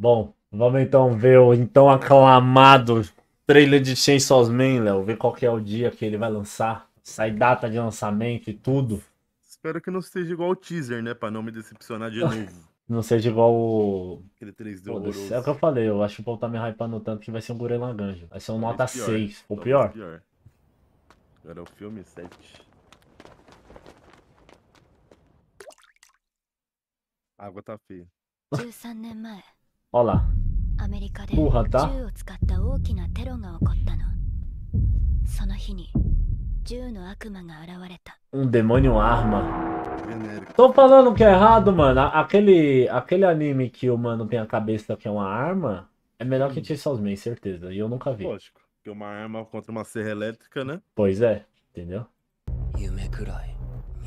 Bom, vamos então ver o então aclamado trailer de Chainsaw Man, Léo. Ver qual que é o dia que ele vai lançar. Sai data de lançamento e tudo. Espero que não seja igual o teaser, né? Pra não me decepcionar de novo. não seja igual o. Aquele 3D É o que eu falei, eu acho que o povo tá me hypando tanto que vai ser um Gurren Vai ser um Talvez nota pior. 6. Ou pior. pior. Agora é o filme 7. A água tá feia. 13 Olha lá. Burra, tá? Um demônio arma. Tô falando que é errado, mano. Aquele, aquele anime que o mano tem a cabeça que é uma arma é melhor que hum. Chainsaw Man, certeza. E eu nunca vi. Lógico, que uma arma contra uma serra elétrica, né? Pois é, entendeu?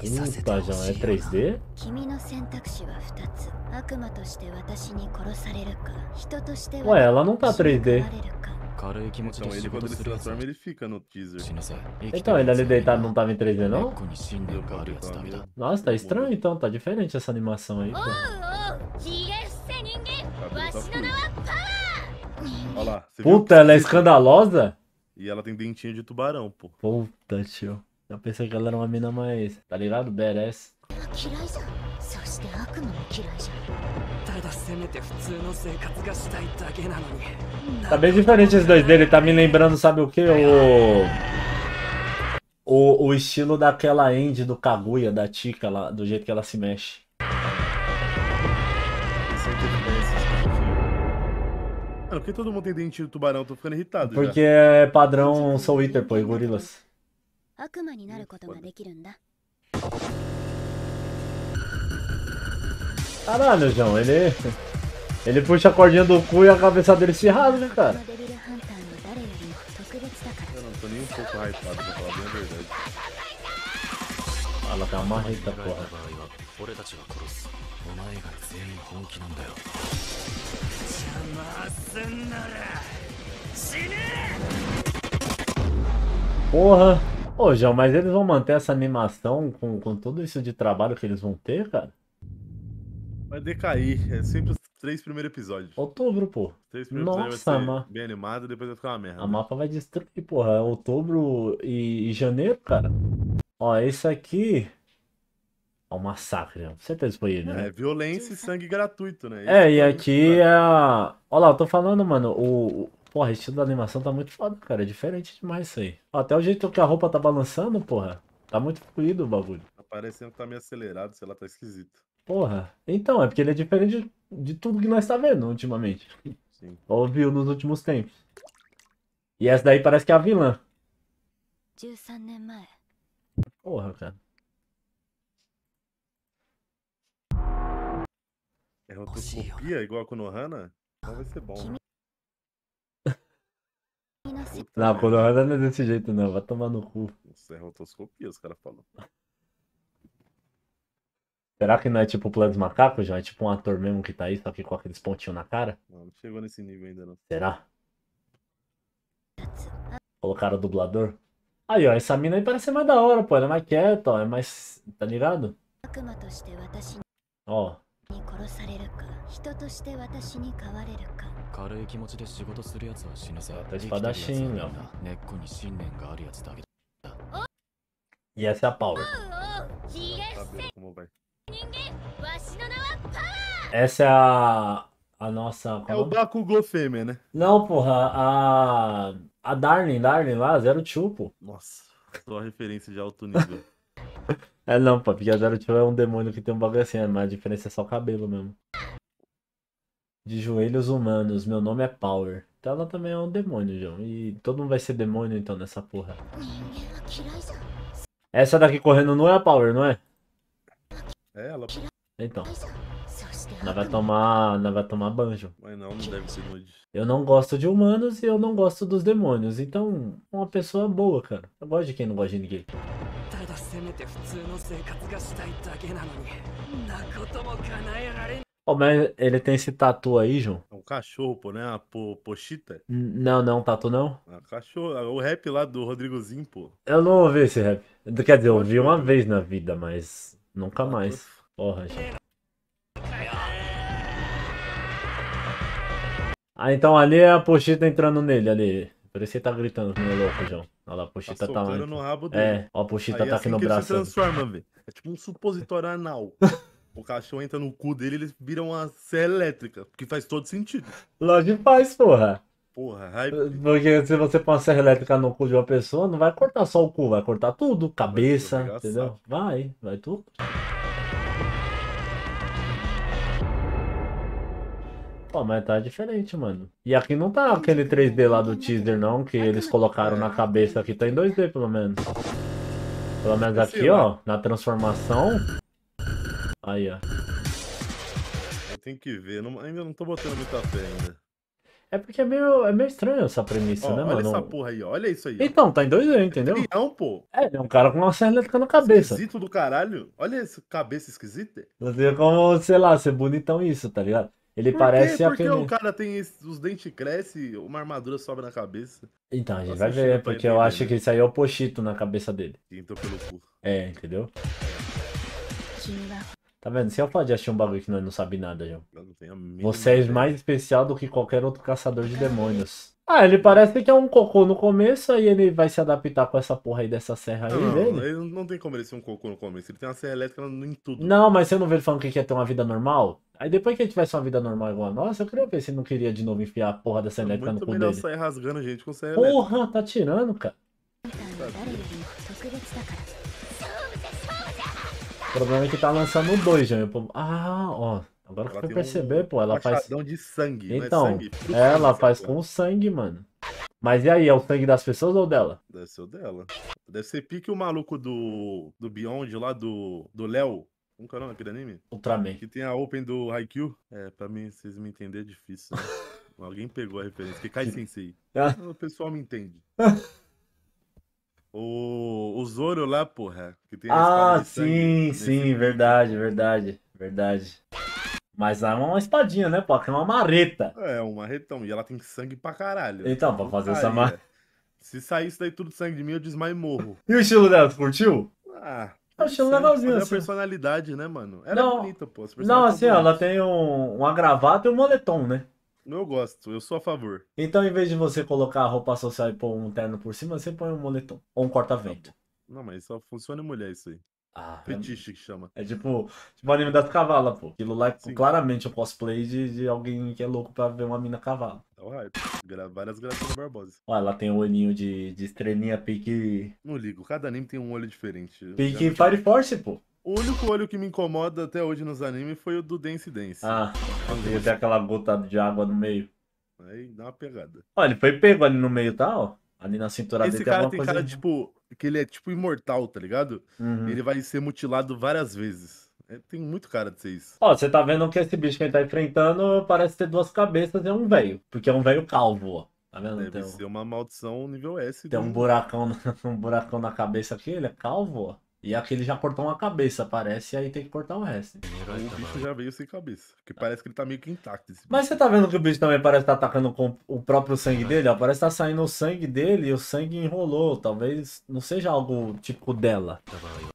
Puta, João, é 3 d Ué, ela não tá 3D. Então ele quando ele se transforma ele fica no teaser. Então ele ali deitado não tava em 3D não? Nossa, tá estranho então, tá diferente essa animação aí. Pô. Puta, ela é escandalosa? E ela tem dentinho de tubarão, pô. Puta, tio. Eu pensei que ela era uma mina mais, tá ligado? Badass. Tá bem diferente esses dois dele, tá me lembrando, sabe o que? O... o. O, estilo daquela Andy do Kaguya, da Chica, lá, do jeito que ela se mexe. Mano, é, por que todo mundo tem dente de tubarão? Tô ficando irritado. Porque já. é padrão Soul Eater, pô, e gorilas. 悪魔になることができるんだ。Caralho, João, ele. Ele puxa a cordinha do cu e a cabeça dele se rasga, cara. Eu não tô nem um pouco hypado, pra falar bem a verdade. f l a tá m a r e t a porra. Porra! Ô, João, mas eles vão manter essa animação com, com tudo isso de trabalho que eles vão ter, cara? Vai decair. É sempre os três primeiros episódios. Outubro, pô. Três primeiros Nossa, episódios vai ser bem animado, depois vai ficar uma merda. A mapa vai destruir, porra. É outubro e, e janeiro, cara. Ó, esse aqui é um massacre, né? Com certeza foi ele, né? É, violência e sangue gratuito, né? é, e é aqui é. Olha lá, eu tô falando, mano, o, Porra, o estilo da animação tá muito foda, cara. É diferente demais isso aí. Até o jeito que a roupa tá balançando, porra. Tá muito fluido o bagulho. Tá parecendo que tá meio acelerado, sei lá, tá esquisito. Porra. Então, é porque ele é diferente de tudo que nós tá vendo ultimamente. Sim. Ou viu nos últimos tempos. E essa daí parece que é a vilã. Porra, cara. É copia igual a Konohana? Então vai ser bom. Puta não, por hora não é desse jeito, não. Vai tomar no cu. Isso é rotoscopia, os caras falam. Será que não é tipo o plano dos macacos, João? É tipo um ator mesmo que tá aí, só que com aqueles pontinhos na cara? Não, não chegou nesse nível ainda, não. Será? Colocaram o dublador? Aí, ó, essa mina aí parece mais da hora, pô. Ela é mais quieta, ó. É mais. Tá ligado? Ó. 殺されるか人として私に変われるか軽い気持ちで仕事するやは死ぬさ私正しいん根っこに信念があるやつだけだおっイエスやパウルヒゲッセ人間わしの名はパーエサあのさこのバクゴフェメね não porra a a Darling Darling lá zero chupo n o s É não, pô, porque a Dorothy é um demônio que tem um bagulho assim, é, mas a diferença é só o cabelo mesmo. De joelhos humanos, meu nome é Power. Então ela também é um demônio, João. E todo mundo vai ser demônio então nessa porra. Essa daqui correndo não é a Power, não é? É ela. Então. Ela vai tomar. Ela vai tomar banjo. Mas não, não deve ser nude. Eu não gosto de humanos e eu não gosto dos demônios. Então, uma pessoa boa, cara. Eu gosto de quem não gosta de ninguém. Tá. だせめて普通の生活がしたいだけなのになことも叶えられない mas ele tem esse tatu aí, João? É um cachorro, pô, né? A po, pochita. Não, não, tatu não. É ah, um cachorro. Ah, o rap lá do Rodrigozinho, pô. Eu não ouvi esse rap. Quer dizer, eu ouvi uma vez na vida, mas nunca ah, mais. Porra, gente. Ah, então ali é a pochita entrando nele, ali. Parecia que tá gritando que louco, João. Olha lá, a pochita tá. tá no rabo é, dele. É, ó, a pochita Aí, tá é assim aqui no que braço. Ele se transforma, velho. É tipo um supositório anal. o cachorro entra no cu dele eles viram uma serra elétrica, que faz todo sentido. Lógico faz, porra. Porra, hype. Eh, porque se você põe uma serra elétrica no cu de uma pessoa, não vai cortar só o cu, vai cortar tudo, cabeça, vai entendeu? Vai, vai tudo. Pô, mas tá diferente, mano. E aqui não tá aquele 3D lá do teaser, não, que eles colocaram na é. cabeça aqui. Tá em 2D, pelo menos. Pelo menos tá aqui, ó, na transformação. Aí, ó. Tem que ver, não, ainda não tô botando muita fé ainda. É porque é meio, é meio estranho essa premissa, né, olha mano? Olha essa porra aí, olha isso aí. Então, tá em 2D, é entendeu? É trião, pô. É, é um cara com uma serra elétrica na cabeça. Esquisito do caralho. Olha essa cabeça esquisita. Não sei como, sei lá, ser bonitão isso, tá ligado? Ele Por parece quê? Porque o cara tem esse, os dentes crescem, uma armadura sobe na cabeça. Então, a gente vai ver, porque eu acho né? que isso aí é o pochito na cabeça dele. Entrou pelo cu. É, entendeu? Tá vendo? Você de achar um bagulho que nós não sabe nada, João. Você é mais especial do que qualquer outro caçador de demônios. Ah, ele parece que é um cocô no começo aí ele vai se adaptar com essa porra aí dessa serra aí não, dele. Ele não tem como ele ser um cocô no começo. Ele tem uma serra elétrica em tudo. Não, mas você não vê ele falando que quer ter uma vida normal? Aí depois que ele tivesse uma vida normal igual a nossa, eu queria ver se ele não queria de novo enfiar a porra dessa elétrica Muito no cu dele. sair rasgando gente com serra Porra, elétrica. tá tirando, cara. O problema é que tá lançando dois, já. Né? Ah, ó. Agora que eu perceber, um pô, ela faz. de sangue, é Então, é sangue, ela faz com o sangue, mano. Mas e aí, é o sangue das pessoas ou dela? Deve ser o dela. Deve ser pique o maluco do, do Beyond lá, do Léo, um canal é naquele anime? Ultraman. Que tem a open do Haikyuu. É, pra mim, vocês me entenderem, é difícil. Né? Alguém pegou a referência, que cai sensei. Ah. ah. O pessoal me entende. o, o Zoro lá, porra. Que tem ah, sim, sim, verdade, verdade, verdade. Mas é uma espadinha, né, pô? É uma marreta. É, um marretão. E ela tem sangue pra caralho. Então, pra fazer essa marreta. É. Se sair isso daí tudo sangue de mim, eu desmaio e morro. E o estilo dela, tu curtiu? Ah, Achando é, legalzinho. Assim. a personalidade, né, mano? Ela é não, é bonita, pô. Não, assim, ó, ela tem um, uma gravata e um moletom, né? Eu gosto, eu sou a favor. Então, em vez de você colocar a roupa social e pôr um terno por cima, você põe um moletom ou um corta-vento. Não, mas só funciona em mulher isso aí. Ah, é Fetiche que chama. É tipo, tipo o anime das cavalas, pô. Aquilo lá é Sim. claramente o cosplay de, de alguém que é louco pra ver uma mina cavalo. Dá tá um hype. É gra várias gracinhas Barbosa. Ó, ela tem um olhinho de, de estrelinha pique. Não ligo, cada anime tem um olho diferente. Pique Fire Force, pô. O único olho que me incomoda até hoje nos animes foi o do Dance Dance. Ah, tem até aquela gota de água no meio. Aí dá uma pegada. Ó, ele foi pego ali no meio, tá? Ó. Ali na cintura Esse dele cara tem, tem cara, de... tipo, que ele é tipo imortal, tá ligado? Uhum. Ele vai ser mutilado várias vezes. É, tem muito cara de ser isso. Ó, você tá vendo que esse bicho que ele tá enfrentando parece ter duas cabeças e um velho. Porque é um velho calvo, ó. Tá vendo? Deve tem um... ser uma maldição nível S. Tem um, um buracão, um buracão na cabeça aqui, ele é calvo, ó. E aquele já cortou uma cabeça, parece, e aí tem que cortar o resto. O bicho já veio sem cabeça, porque parece que ele tá meio que intacto. Mas você tá vendo que o bicho também parece estar tá atacando com o próprio sangue é. dele, ó? Parece que tá saindo o sangue dele e o sangue enrolou. Talvez não seja algo tipo dela.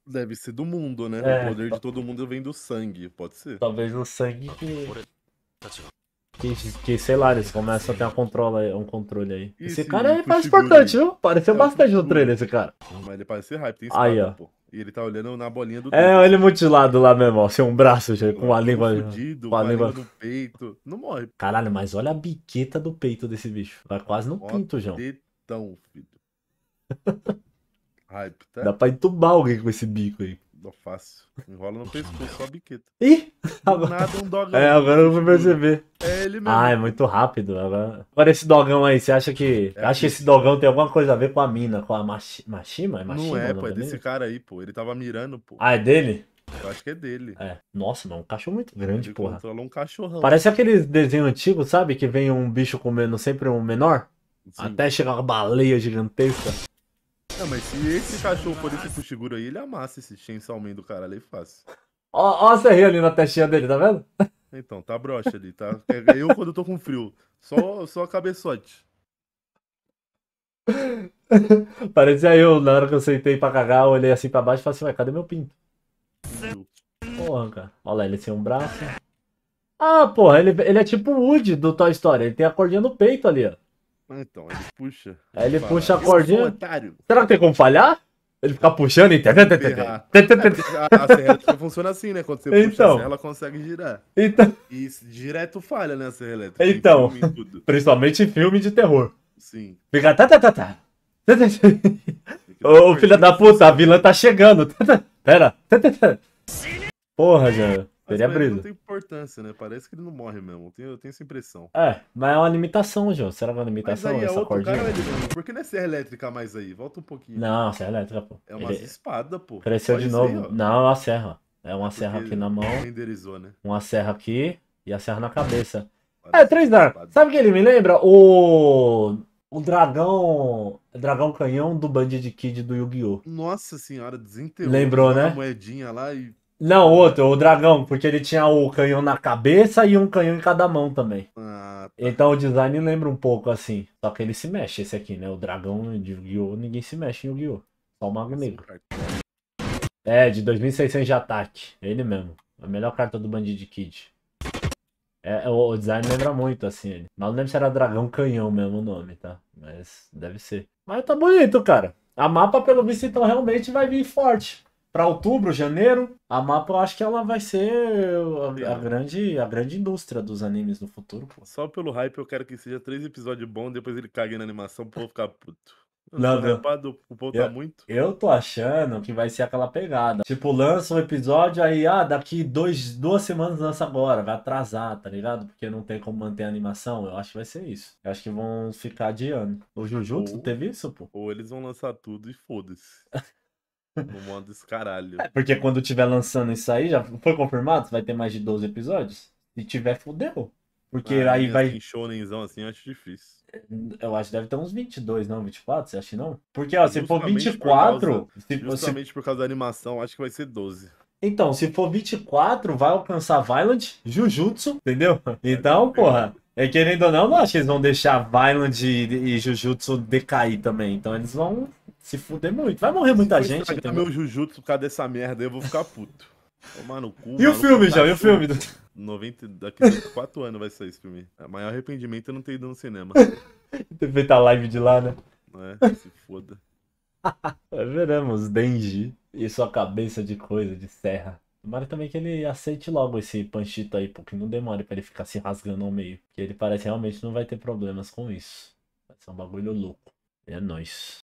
Deve ser do mundo, né? É, o poder de todo mundo vem do sangue, pode ser. Talvez o sangue que... Que, que, sei lá, eles começam a ter controle, um controle aí. esse cara é aí parece importante, viu? Pareceu é, bastante no trailer esse cara. Mas ele parece hype, tem espada, aí, ó. Pô. E ele tá olhando na bolinha do. É, olha mutilado lá mesmo, ó. Sem um braço, já, com a língua. Tá fudido, com a língua no peito. Não morre. Caralho, mas olha a biqueta do peito desse bicho. Vai tá quase no pinto, João. Tetão, filho. Hype, tá? Dá pra entubar alguém com esse bico aí. Dó fácil. Enrola no pescoço, só a biqueta. Ih! Agora... Nada, um dogão. É, agora eu vou perceber. É ele mesmo. Ah, é muito rápido. Agora, agora esse dogão aí, você acha que. É acha que esse dogão tem alguma coisa a ver com a mina, com a machi... Machima? É machima não é, pô, é desse cara aí, pô. Ele tava mirando, pô. Ah, é dele? Eu acho que é dele. É. Nossa, mano, um cachorro muito grande, ele porra. Controla um cachorrão. Parece aquele desenho antigo, sabe? Que vem um bicho comendo sempre um menor. Sim. Até chegar uma baleia gigantesca. Não, mas se esse cachorro for esse puxiguro aí, ele amassa esse Chainsaw Man do caralho aí é fácil. Ó, ó a serrinha ali na testinha dele, tá vendo? Então, tá broxa ali, tá? É eu quando eu tô com frio. Só, só cabeçote. Parecia eu, na hora que eu sentei pra cagar, olhei assim pra baixo e falei assim, ué, cadê meu pinto? Porra, cara. Olha lá, ele tem um braço. Ah, porra, ele, ele é tipo o Woody do Toy Story. Ele tem a cordinha no peito ali, ó. Ah, então, ele puxa. Aí ele fala, puxa a cordinha. É Será que tem como falhar? Ele fica puxando e. É, a, a serra tipo, funciona assim, né? Quando você então, puxa a então. ela consegue girar. Então... E direto falha, né, a serra elétrica. Então, em filme, principalmente em filme de terror. Sim. Fica. Tá, tá, tá, tá. tá, tá, tá. Ô, filho da puta, a vilã tá chegando. Pera. Porra, já. Teria é brido. Não tem importância, né? Parece que ele não morre mesmo. Eu tenho, eu tenho essa impressão. É, mas é uma limitação, João. Será que é uma limitação mas aí, é essa cordinha? Cara, Por que não é serra elétrica mais aí? Volta um pouquinho. Não, serra elétrica, pô. É umas ele... espadas, pô. Cresceu de novo. não, é uma serra. É uma é serra aqui na mão. Renderizou, né? Uma serra aqui e a serra na cabeça. Parece é, três dar. Sabe o que ele me lembra? O. O dragão. Dragão canhão do Bandit Kid do Yu-Gi-Oh! Nossa senhora, desenterrou. Lembrou, né? moedinha lá e não, outro, o dragão, porque ele tinha o canhão na cabeça e um canhão em cada mão também. Ah, tá. Então o design lembra um pouco assim. Só que ele se mexe, esse aqui, né? O dragão de Yu-Gi-Oh! Ninguém se mexe em Yu-Gi-Oh! Só o Mago Negro. É, de 2600 de ataque. Ele mesmo. A melhor carta do Bandit Kid. É, o, é, o design lembra muito, assim, ele. Mas não lembro se era dragão canhão mesmo o nome, tá? Mas deve ser. Mas tá bonito, cara. A mapa, pelo visto, então realmente vai vir forte para outubro, janeiro, a Mapa eu acho que ela vai ser a, a, tá. grande, a grande indústria dos animes no futuro. Pô. Só pelo hype eu quero que seja três episódios bons, depois ele cague na animação pro povo ficar puto. não, não. Rapado, o povo tá eu, tá muito. Eu tô achando que vai ser aquela pegada. Tipo, lança um episódio, aí, ah, daqui dois, duas semanas lança agora, vai atrasar, tá ligado? Porque não tem como manter a animação. Eu acho que vai ser isso. Eu acho que vão ficar adiando. O Jujutsu ou, teve isso, pô? Ou eles vão lançar tudo e foda-se. No modo escaralho. É, porque quando tiver lançando isso aí, já foi confirmado? Vai ter mais de 12 episódios? Se tiver, fodeu. Porque é, aí vai. Show nenzão assim, eu acho difícil. Eu acho que deve ter uns 22, não? 24, você acha não? Porque, ó, se justamente for 24. Por causa, se, justamente se... por causa da animação, acho que vai ser 12. Então, se for 24, vai alcançar Violent, Jujutsu, entendeu? Então, é, porra. É, é querendo ou não, não acho que eles vão deixar Violent e, e Jujutsu decair também. Então, eles vão se fuder muito. Vai morrer muita se gente. Se meu Jujutsu por causa dessa merda, eu vou ficar puto. Tomar no cu. E o filme, já? E o filme? 90, daqui a 4 anos vai sair esse filme. É o maior arrependimento é não ter ido no cinema. ter feito a live de lá, né? É, se foda. É Veremos Denji e sua cabeça de coisa, de serra. Tomara também que ele aceite logo esse panchito aí, porque não demore para ele ficar se rasgando ao meio. Que ele parece realmente não vai ter problemas com isso. Vai ser um bagulho louco. E é nóis.